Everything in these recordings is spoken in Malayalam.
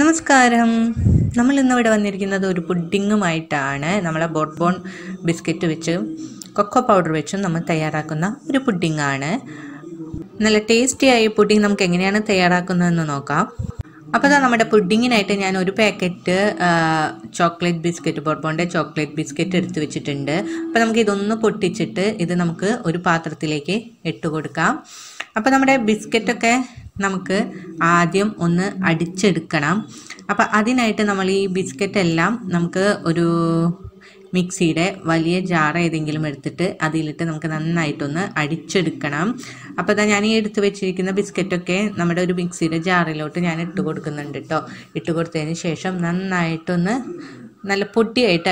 നമസ്കാരം നമ്മൾ ഇന്നിവിടെ വന്നിരിക്കുന്നത് ഒരു പുഡിങ്ങുമായിട്ടാണ് നമ്മളെ ബോട്ട്ബോൺ ബോൺ ബിസ്ക്കറ്റ് വെച്ച് കൊക്കോ പൗഡർ വെച്ചും നമ്മൾ തയ്യാറാക്കുന്ന ഒരു പുഡിങ്ങാണ് നല്ല ടേസ്റ്റിയായ പുഡിങ് നമുക്ക് എങ്ങനെയാണ് തയ്യാറാക്കുന്നതെന്ന് നോക്കാം അപ്പോൾ അതാ നമ്മുടെ പുഡിങ്ങിനായിട്ട് ഞാൻ ഒരു പാക്കറ്റ് ചോക്ലേറ്റ് ബിസ്ക്കറ്റ് ബോട്ട്ബോണിൻ്റെ ചോക്ലേറ്റ് ബിസ്ക്കറ്റ് എടുത്ത് വെച്ചിട്ടുണ്ട് അപ്പോൾ നമുക്ക് ഇതൊന്ന് പൊട്ടിച്ചിട്ട് ഇത് നമുക്ക് ഒരു പാത്രത്തിലേക്ക് ഇട്ട് കൊടുക്കാം അപ്പോൾ നമ്മുടെ ബിസ്ക്കറ്റൊക്കെ നമുക്ക് ആദ്യം ഒന്ന് അടിച്ചെടുക്കണം അപ്പം അതിനായിട്ട് നമ്മൾ ഈ ബിസ്ക്കറ്റ് എല്ലാം നമുക്ക് ഒരു മിക്സിയുടെ വലിയ ജാർ ഏതെങ്കിലും എടുത്തിട്ട് അതിലിട്ട് നമുക്ക് നന്നായിട്ടൊന്ന് അടിച്ചെടുക്കണം അപ്പോൾ ഞാൻ ഈ എടുത്ത് വെച്ചിരിക്കുന്ന ബിസ്ക്കറ്റൊക്കെ നമ്മുടെ ഒരു മിക്സിയുടെ ജാറിലോട്ട് ഞാൻ ഇട്ട് കൊടുക്കുന്നുണ്ട് കേട്ടോ ഇട്ട് കൊടുത്തതിന് ശേഷം നന്നായിട്ടൊന്ന് നല്ല പൊടിയായിട്ട്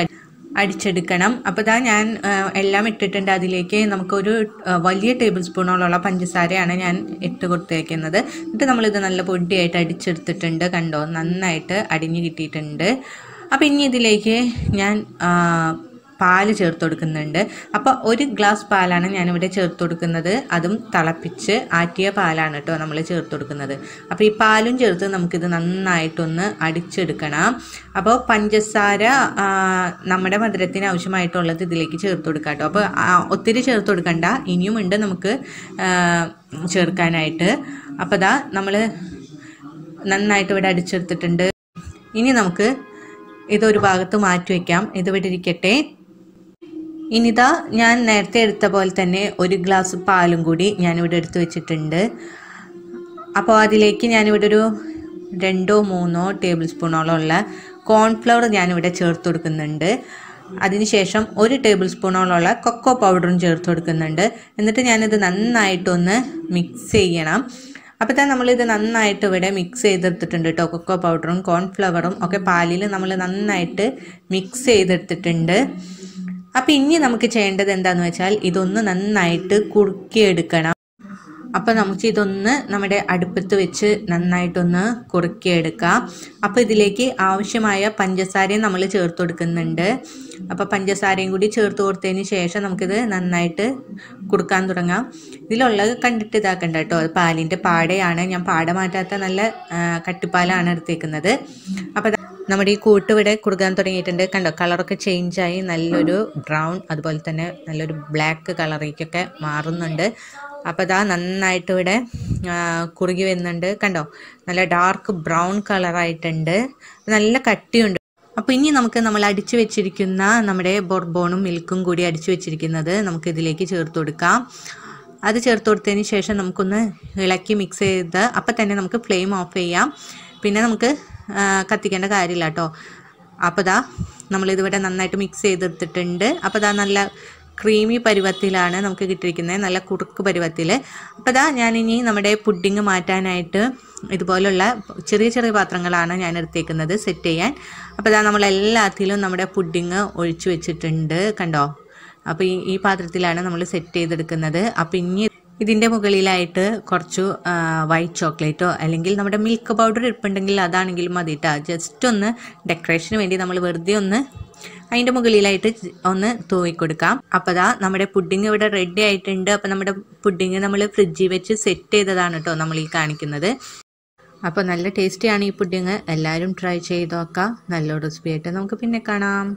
അടിച്ചെടുക്കണം അപ്പോൾ ഇതാ ഞാൻ എല്ലാം ഇട്ടിട്ടുണ്ട് അതിലേക്ക് നമുക്കൊരു വലിയ ടേബിൾ സ്പൂണോളമുള്ള പഞ്ചസാരയാണ് ഞാൻ ഇട്ട് കൊടുത്തേക്കുന്നത് എന്നിട്ട് നമ്മളിത് നല്ല പൊടിയായിട്ട് അടിച്ചെടുത്തിട്ടുണ്ട് കണ്ടോ നന്നായിട്ട് അടിഞ്ഞു കിട്ടിയിട്ടുണ്ട് അപ്പോൾ ഇനി ഇതിലേക്ക് ഞാൻ പാൽ ചേർത്ത് കൊടുക്കുന്നുണ്ട് അപ്പോൾ ഒരു ഗ്ലാസ് പാലാണ് ഞാനിവിടെ ചേർത്ത് കൊടുക്കുന്നത് അതും തിളപ്പിച്ച് ആറ്റിയ പാലാണ് കേട്ടോ നമ്മൾ ചേർത്ത് കൊടുക്കുന്നത് അപ്പോൾ ഈ പാലും ചേർത്ത് നമുക്കിത് നന്നായിട്ടൊന്ന് അടിച്ചെടുക്കണം അപ്പോൾ പഞ്ചസാര നമ്മുടെ മധുരത്തിന് ആവശ്യമായിട്ടുള്ളത് ഇതിലേക്ക് ചേർത്ത് കൊടുക്കാം കേട്ടോ അപ്പോൾ ഒത്തിരി ചേർത്ത് കൊടുക്കണ്ട ഇനിയുമുണ്ട് നമുക്ക് ചേർക്കാനായിട്ട് അപ്പോൾ അതാ നമ്മൾ നന്നായിട്ട് ഇവിടെ അടിച്ചെടുത്തിട്ടുണ്ട് ഇനി നമുക്ക് ഇതൊരു ഭാഗത്ത് മാറ്റി വയ്ക്കാം ഇത് ഇവിടെ ഇരിക്കട്ടെ ഇനിതാ ഞാൻ നേരത്തെ എടുത്ത പോലെ തന്നെ ഒരു ഗ്ലാസ് പാലും കൂടി ഞാനിവിടെ എടുത്തു വെച്ചിട്ടുണ്ട് അപ്പോൾ അതിലേക്ക് ഞാനിവിടെ ഒരു രണ്ടോ മൂന്നോ ടേബിൾ ഉള്ള കോൺഫ്ലവർ ഞാനിവിടെ ചേർത്ത് കൊടുക്കുന്നുണ്ട് അതിനുശേഷം ഒരു ടേബിൾ സ്പൂണോളമുള്ള കൊക്കോ പൗഡറും ചേർത്ത് കൊടുക്കുന്നുണ്ട് എന്നിട്ട് ഞാനിത് നന്നായിട്ടൊന്ന് മിക്സ് ചെയ്യണം അപ്പോൾ തന്നെ നമ്മളിത് നന്നായിട്ട് ഇവിടെ മിക്സ് ചെയ്തെടുത്തിട്ടുണ്ട് കേട്ടോ കൊക്കോ പൗഡറും കോൺഫ്ലവറും ഒക്കെ പാലിൽ നമ്മൾ നന്നായിട്ട് മിക്സ് ചെയ്തെടുത്തിട്ടുണ്ട് അപ്പോൾ ഇനി നമുക്ക് ചെയ്യേണ്ടത് എന്താന്ന് വെച്ചാൽ ഇതൊന്ന് നന്നായിട്ട് കുറുക്കിയെടുക്കണം അപ്പോൾ നമുക്ക് ഇതൊന്ന് നമ്മുടെ അടുപ്പത്ത് വെച്ച് നന്നായിട്ടൊന്ന് കുറുക്കിയെടുക്കാം അപ്പോൾ ഇതിലേക്ക് ആവശ്യമായ പഞ്ചസാരയും നമ്മൾ ചേർത്ത് കൊടുക്കുന്നുണ്ട് അപ്പോൾ പഞ്ചസാരയും കൂടി ചേർത്ത് കൊടുത്തതിന് ശേഷം നമുക്കിത് നന്നായിട്ട് കുറുക്കാൻ തുടങ്ങാം ഇതിലുള്ളത് കണ്ടിട്ട് ഇതാക്കണ്ട കേട്ടോ പാലിൻ്റെ പാടയാണ് ഞാൻ പാട മാറ്റാത്ത നല്ല കട്ടിപ്പാലാണ് എടുത്തേക്കുന്നത് അപ്പോൾ നമ്മുടെ ഈ കൂട്ടുവിടെ കുറുകാൻ തുടങ്ങിയിട്ടുണ്ട് കണ്ടോ കളറൊക്കെ ചേഞ്ചായി നല്ലൊരു ബ്രൗൺ അതുപോലെ തന്നെ നല്ലൊരു ബ്ലാക്ക് കളറേക്കൊക്കെ മാറുന്നുണ്ട് അപ്പോൾ അതാ നന്നായിട്ട് ഇവിടെ കുറുകി വരുന്നുണ്ട് കണ്ടോ നല്ല ഡാർക്ക് ബ്രൗൺ കളറായിട്ടുണ്ട് നല്ല കട്ടിയുണ്ട് അപ്പോൾ ഇനി നമുക്ക് നമ്മൾ അടിച്ചു വെച്ചിരിക്കുന്ന നമ്മുടെ ബോർബോണും മിൽക്കും കൂടി അടിച്ചു വെച്ചിരിക്കുന്നത് നമുക്ക് ഇതിലേക്ക് ചേർത്ത് കൊടുക്കാം അത് ചേർത്ത് കൊടുത്തതിന് ശേഷം നമുക്കൊന്ന് ഇളക്കി മിക്സ് ചെയ്ത് അപ്പം തന്നെ നമുക്ക് ഫ്ലെയിം ഓഫ് ചെയ്യാം പിന്നെ നമുക്ക് കത്തിക്കേണ്ട കാര്യമില്ല കേട്ടോ അപ്പോൾ ദാ നമ്മളിതിവിടെ നന്നായിട്ട് മിക്സ് ചെയ്തെടുത്തിട്ടുണ്ട് അപ്പോൾ ദാ നല്ല ക്രീമി പരുവത്തിലാണ് നമുക്ക് കിട്ടിയിരിക്കുന്നത് നല്ല കുറുക്ക് പരുവത്തിൽ അപ്പോൾ ഇതാ ഞാനിനി നമ്മുടെ പുഡിങ് മാറ്റാനായിട്ട് ഇതുപോലുള്ള ചെറിയ ചെറിയ പാത്രങ്ങളാണ് ഞാൻ എടുത്തേക്കുന്നത് സെറ്റ് ചെയ്യാൻ അപ്പോൾ ഇതാ നമ്മൾ എല്ലാത്തിലും നമ്മുടെ പുഡിങ് ഒഴിച്ചു വെച്ചിട്ടുണ്ട് കണ്ടോ അപ്പോൾ ഈ ഈ പാത്രത്തിലാണ് നമ്മൾ സെറ്റ് ചെയ്തെടുക്കുന്നത് അപ്പോൾ ഇനി ഇതിൻ്റെ മുകളിലായിട്ട് കുറച്ച് വൈറ്റ് ചോക്ലേറ്റോ അല്ലെങ്കിൽ നമ്മുടെ മിൽക്ക് പൗഡർ ഇരിപ്പുണ്ടെങ്കിൽ അതാണെങ്കിലും മതി കേട്ടോ ജസ്റ്റ് ഒന്ന് ഡെക്കറേഷന് വേണ്ടി നമ്മൾ വെറുതെ ഒന്ന് അതിൻ്റെ മുകളിലായിട്ട് ഒന്ന് തൂവിക്കൊടുക്കാം അപ്പോൾ അതാ നമ്മുടെ പുഡിങ് ഇവിടെ റെഡി ആയിട്ടുണ്ട് അപ്പോൾ നമ്മുടെ പുഡിങ് നമ്മൾ ഫ്രിഡ്ജിൽ വെച്ച് സെറ്റ് ചെയ്തതാണ് കേട്ടോ നമ്മൾ ഈ കാണിക്കുന്നത് അപ്പോൾ നല്ല ടേസ്റ്റിയാണ് ഈ പുഡിങ് എല്ലാവരും ട്രൈ ചെയ്ത് നോക്കാം നല്ല റെസിപ്പി ആയിട്ട് നമുക്ക് പിന്നെ കാണാം